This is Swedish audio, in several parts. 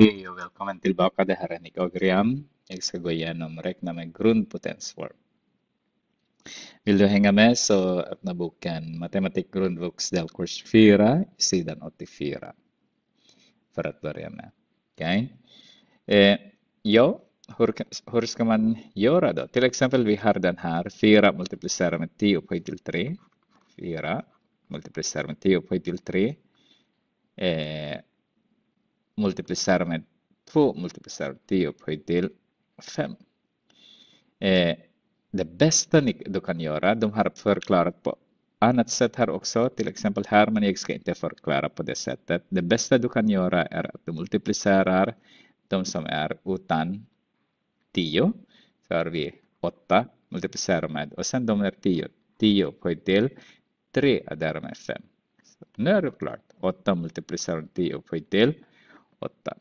Hej och välkommen tillbaka. Det här är Nick Ogriam. Jag ska gå igenom räkna med grundpotensform. Vill du hänga med så öppna boken Matematik grundvux delkurs 4, sidan 84. För att börja med. Okay. Eh, ja, hur, hur ska man göra då? Till exempel vi har den här 4 multiplicerat med 10 upphöjt till 3. 4 multiplicerat med 10 upphöjt till 3. Eh, multiplicera med 2 multiplicerar 10 upphöjt till 5. Eh, det bästa ni, du kan göra, de har förklarat på annat sätt här också, till exempel här, men jag ska inte förklara på det sättet. Det bästa du kan göra är att du multiplicerar de som är utan 10, så har vi 8 multiplicerar med och sen de är 10, 10 upphöjt till 3 är därmed 5. Så nu är det klart, 8 multiplicerar 10 upphöjt till 8.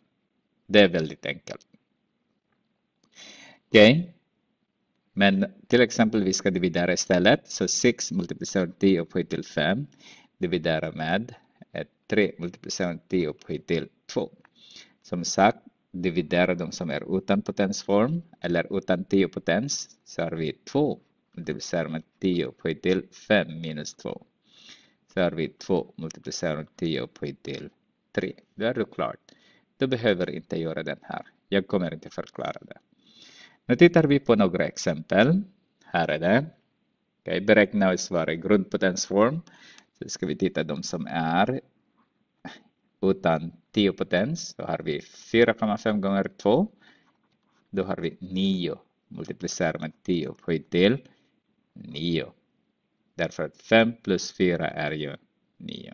Det är väldigt enkelt. Okej. Okay. Men till exempel vi ska dividera istället. Så 6 multiplicerar 10 upphöjt till 5 dividera med 3 eh, multiplicerar 10 upphöjt till 2. Som sagt, dividera de som är utan potensform eller utan 10 potens så har vi 2 multiplicerar med 10 upphöjt till 5 minus 2. Så har vi 2 multiplicerar med 10 upphöjt till 3. Då är du klart. Du behöver inte göra den här. Jag kommer inte förklara det. Nu tittar vi på några exempel. Här är det. Okay, beräkna och svara i grundpotensform. Så ska vi titta de som är utan 10 potens. Då har vi 4,5 gånger 2. Då har vi 9. Multiplicera med 10 får vi till 9. Därför att 5 plus 4 är ju 9.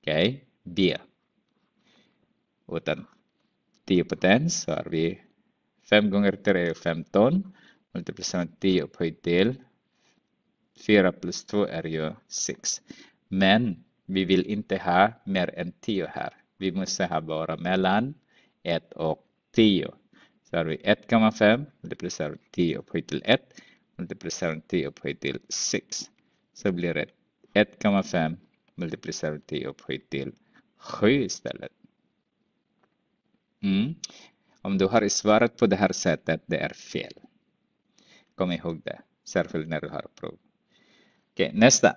Okej, okay. B utan 10 potens så har vi 5 gånger 3 är 15 multiplicerat med 10 upphöjt till 4 plus 2 är ju 6. Men vi vill inte ha mer än 10 här. Vi måste ha bara mellan 1 och 10. Så har vi 1,5 multiplicerat med 10 upphöjt till 1 multiplicerat med 10 upphöjt till 6. Så blir det 1,5 multiplicerat med 10 upphöjt till 7 istället. Mm. Om du har svarat på det här sättet, det är fel. Kom ihåg det, särskilt när du har prov. Okej, okay, nästa.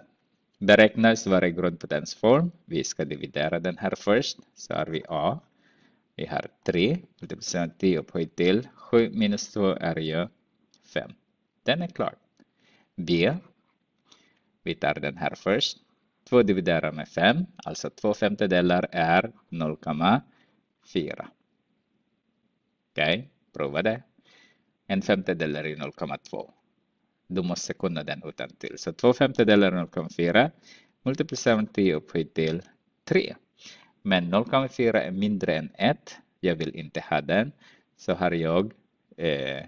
Beräknas varje grundpotensform. Vi ska dividera den här först. Så har vi A. Vi har 3, Det blir 10 upphöjt till 7 minus 2 är ju 5. Den är klar. B. Vi tar den här först. 2 dividerar med 5, alltså 2 femtedelar är 0,4. Okej, prova det. En femtedel är 0,2. Du måste kunna den utan till. Så två femtedelar är 0,4. Multiplicera med 10 upphöjt till 3. Men 0,4 är mindre än 1. Jag vill inte ha den. Så har jag eh,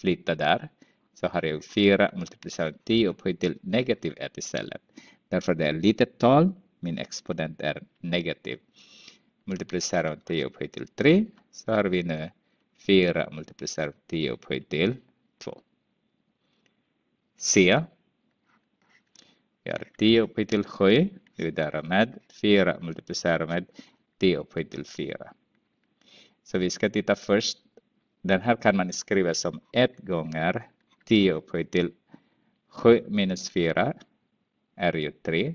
flyttat där. Så har jag 4 multiplicera med 10 upphöjt till negativ 1 istället. Därför det är ett litet tal. Min exponent är negativ multiplicerar multiplisarea 10 upphöjt till 3 så har vi nu 4 multiplicerat 10 upphöjt till 2. C. Vi har 10 upphöjt till 7 dividerar med 4 multiplicerar med 10 upphöjt till 4. Så vi ska titta först. Den här kan man skriva som 1 gånger 10 upphöjt till 7 minus 4 är ju e 3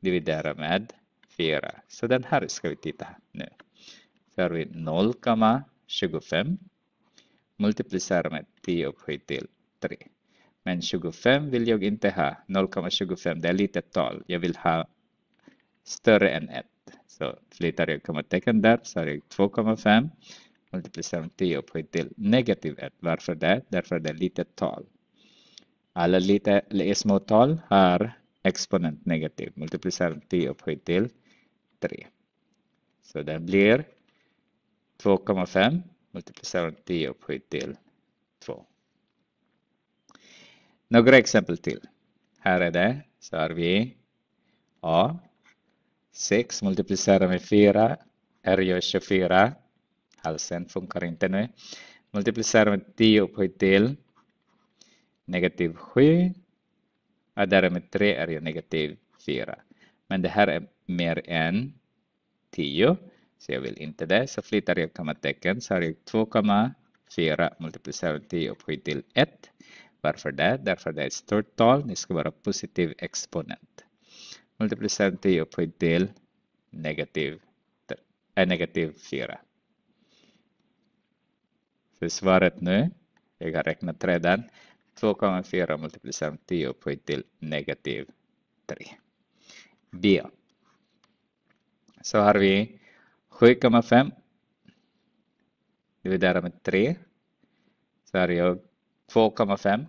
dividerar med 4. Så den här ska vi titta nu. Så har vi 0,25 multiplicerar med 10 upphöjt till 3. Men 25 vill jag inte ha. 0,25 det är litet tal. Jag vill ha större än 1. Så flyttar jag kommatecken där så har jag 2,5 multiplicerar med 10 upphöjt till negativ 1. Varför det? Därför det är litet tal. Alla lite, små tal har exponent negativ multiplicerar med 10 upphöjt till 3. Så det blir 2,5 multiplicerat 10 upphöjt till 2. Några exempel till. Här är det, så har vi A. 6 multiplicerat med 4 är ju 24. Halsen funkar inte nu. Multiplicerar med 10 upphöjt till negativ 7. Och där med 3 är ju negativ 4. Men det här är mer än 10. Så jag vill inte det. Så flyttar jag kommatecken så har jag 2,4 multiplicerat 10 upphöjt till 1. Varför det? Därför det är ett stort tal. Det ska vara positiv exponent. Multiplicerat 10 upphöjt till negativ, äh, negativ 4. Så svaret nu, jag har räknat redan, 2,4 multiplicerat 10 upphöjt till negativ 3. B. Så har vi 7,5 dividerat med 3. Så har jag 2,5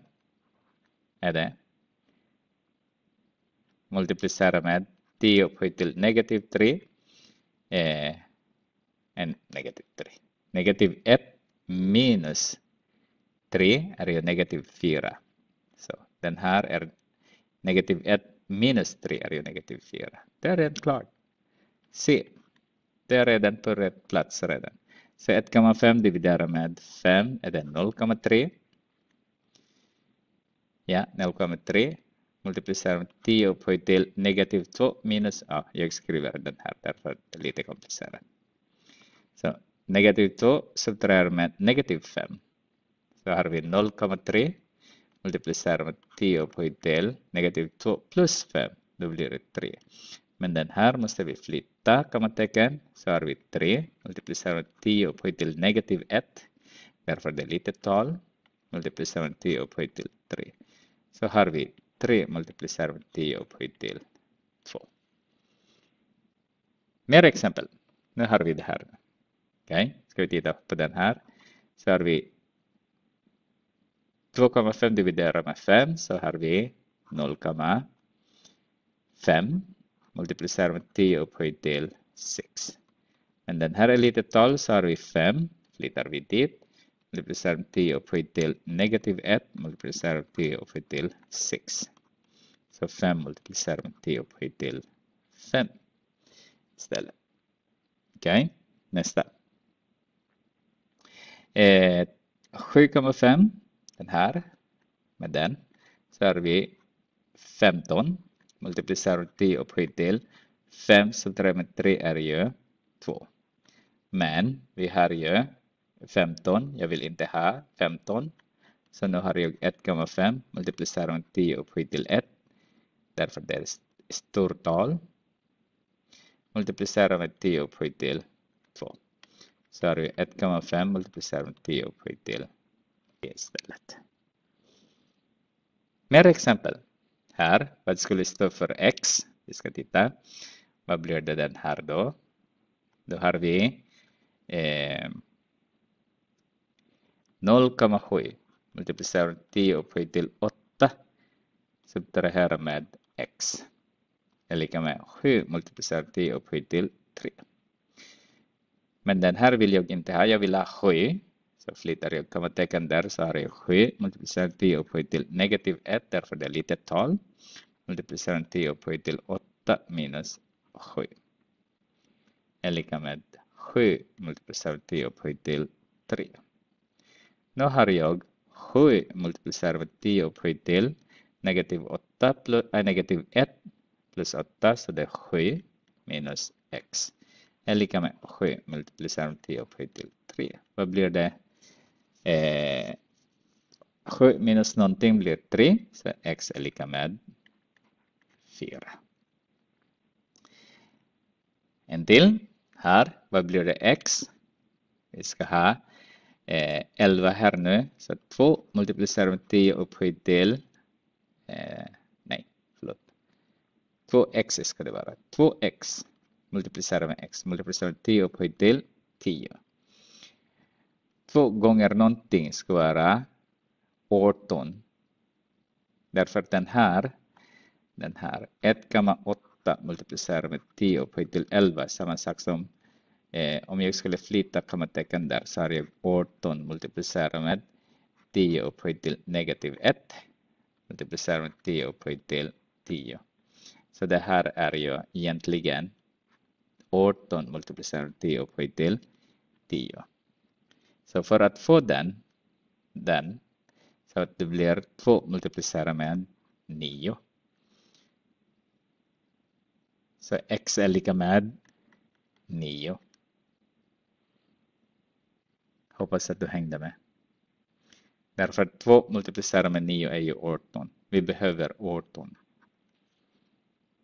är det. Multiplicera med 10 upphöjt till negativ 3. Eh, en negativ 3. Negativ 1 minus 3 är ju negativ 4. Så den här är negativ 1 minus 3 är ju negativ 4. Det är redan klart. Se, Det är redan på rätt plats redan. Så 1,5 dividerar med 5 är det 0,3. Ja, 0,3 multiplicerar med 10 upphöjt till negativ 2 minus, ja, jag skriver den här därför det är lite komplicerat. Så negativ 2 subtraherar med negativ 5. Så har vi 0,3 multiplicerar med 10 upphöjt till negativ 2 plus 5. Då blir det 3. Men den här måste vi flytta kommatecken. Så har vi 3 multiplicerar med 10 upphöjt till negativ 1. Därför det är litet tal. Multiplicerar med 10 upphöjt till 3. Så har vi 3 multiplicerar med 10 upphöjt till 2. Mer exempel. Nu har vi det här. okay. ska vi titta på den här. Så har vi 2,5 dividerar med 5 så har vi 0,5 multiplicerar med 10 upphöjt till 6. Men den här är lite tal så har vi 5, flyttar vi dit, multiplicerar med 10 upphöjt till negativ 1, multiplicerar med 10 upphöjt till 6. Så 5 multiplicerar med 10 upphöjt till 5 istället. Okej, okay. nästa. Eh, 7,5 den här med den. Så har vi 15. Multiplicerar 10 upphöjt till 5 så 3 med 3 är ju 2. Men vi har ju 15. Jag vill inte ha 15. Så nu har jag 1,5 multiplicerar med 10 upphöjt till 1. Därför det är ett stort tal. Multiplicerar med 10 upphöjt till 2. Så har vi 1,5 multiplicerar med 10 upphöjt till 2 istället. Mer exempel. Här, vad skulle stå för x? Vi ska titta. Vad blir det den här då? Då har vi eh, 0,7 multiplicerar 10 upphöjt till 8 subtraherar med x är lika med 7 multiplicerat 10 upphöjt till 3. Men den här vill jag inte ha, jag vill ha 7 så flyttar jag kommatecken så har jag 7 multiplicerar 10 upphöjt till negativ 1 därför det är litet tal. Multiplicerar 10 upphöjt till 8 minus 7 är lika med 7 multiplicerar 10 upphöjt till 3. Nu har jag 7 multiplicerat med 10 upphöjt till negativ, 8 plus, äh, negativ 1 plus 8 så det är 7 minus x är lika med 7 multiplicerat med 10 upphöjt till 3. Vad blir det? Eh, 7 minus någonting blir 3, så x är lika med 4. En till här, vad blir det x? Vi ska ha eh, 11 här nu, så 2 multiplicerar med 10 upphöjt till, eh, nej, förlåt, 2x ska det vara, 2x multiplicerar med x, multiplicerar med 10 upphöjt till 10 två gånger någonting ska vara 18. Därför den här, den här 1,8 multiplicerar med 10 upphöjt till 11, samma sak som eh, om jag skulle flytta kommatecken där så har jag 18 multiplicerat med 10 upphöjt till negativ 1 multiplicerat med 10 upphöjt till 10. Så det här är ju egentligen 18 multiplicerat med 10 upphöjt till 10. Så för att få den, den så att det blir 2 multiplicerat med 9. Så x är lika med 9. Hoppas att du hängde med. Därför 2 multiplicerat med 9 är ju 18. Vi behöver 18.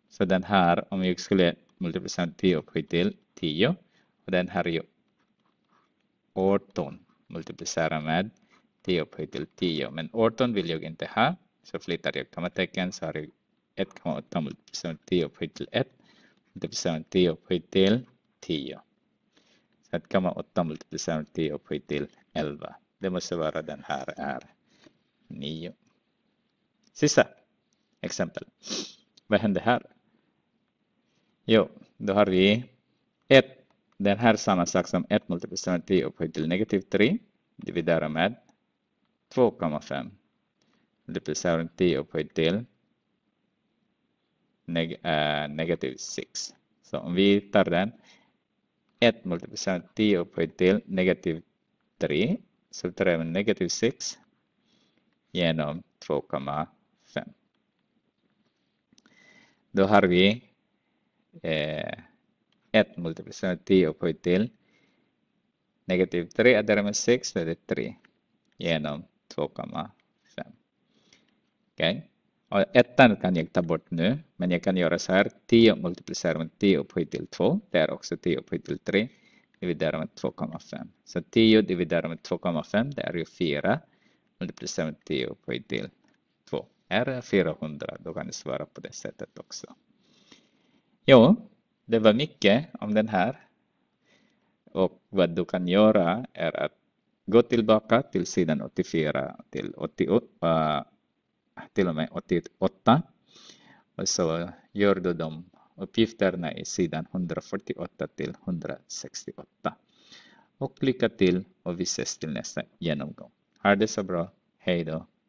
Så den här, om jag skulle multiplicera 10 upphöjt till 10 och den här är ju 18 multiplicerar med 10 upphöjt till 10. Men 18 vill jag inte ha, så flyttar jag kommatecken så har jag 1,8 multiplicerar med 10 upphöjt till 1 multiplicerat med 10 upphöjt till 10. Så 1,8 multiplicerar med 10 upphöjt till 11. Det måste vara den här är 9. Sista exempel. Vad händer här? Jo, då har vi 1 den här samma sak som 1 multiplicerat 3 upphöjt till negativ 3 dividera med 2,5 multiplicerar 3 upphöjt till neg äh, eh, negativ 6. Så om vi tar den 1 multiplicerat 10 upphöjt till negativ 3 subtraherar med negativ 6 genom 2,5. Då har vi eh, 8 multiplication of t upphöjt till negativ 3 är därmed 6 väldigt 3 genom 2,5. okay. och ettan kan jag ta bort nu, men jag kan göra så här 10 multiplicerar med 10 upphöjt till 2, det är också 10 upphöjt till 3 dividerar med 2,5. Så 10 dividerar med 2,5 det är ju 4 multiplicerar med 10 upphöjt till 2 är 400. Då kan ni svara på det sättet också. Jo, det var mycket om den här. Och vad du kan göra är att gå tillbaka till sidan 84 till 88, eh, till och med 88. Och så gör du de uppgifterna i sidan 148 till 168. Och lycka till och vi ses till nästa genomgång. Ha det så bra. Hej då.